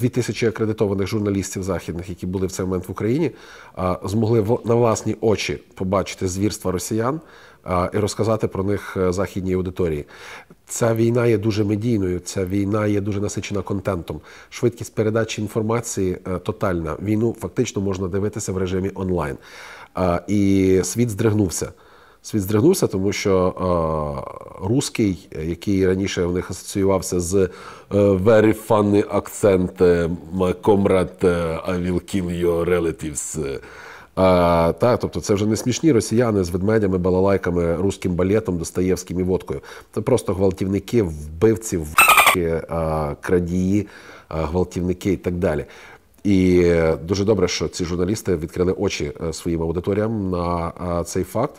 дві тисячі акредитованих журналістів західних, які були в цей момент в Україні, змогли на власні очі побачити звірства росіян і розказати про них е, західній аудиторії. Ця війна є дуже медійною, ця війна є дуже насичена контентом. Швидкість передачі інформації е, тотальна. Війну фактично можна дивитися в режимі онлайн. І світ здригнувся. Світ здригнувся, тому що русський, який раніше в них асоціювався з е, very funny акцент my comrade, I will kill your relatives. Е, а, та, Тобто це вже не смішні росіяни з ведмедями, балалайками, руським балетом, Достоєвським і водкою. Це просто гвалтівники, вбивці, вбивці крадії, гвалтівники і так далі. І дуже добре, що ці журналісти відкрили очі е, своїм аудиторіям на цей факт.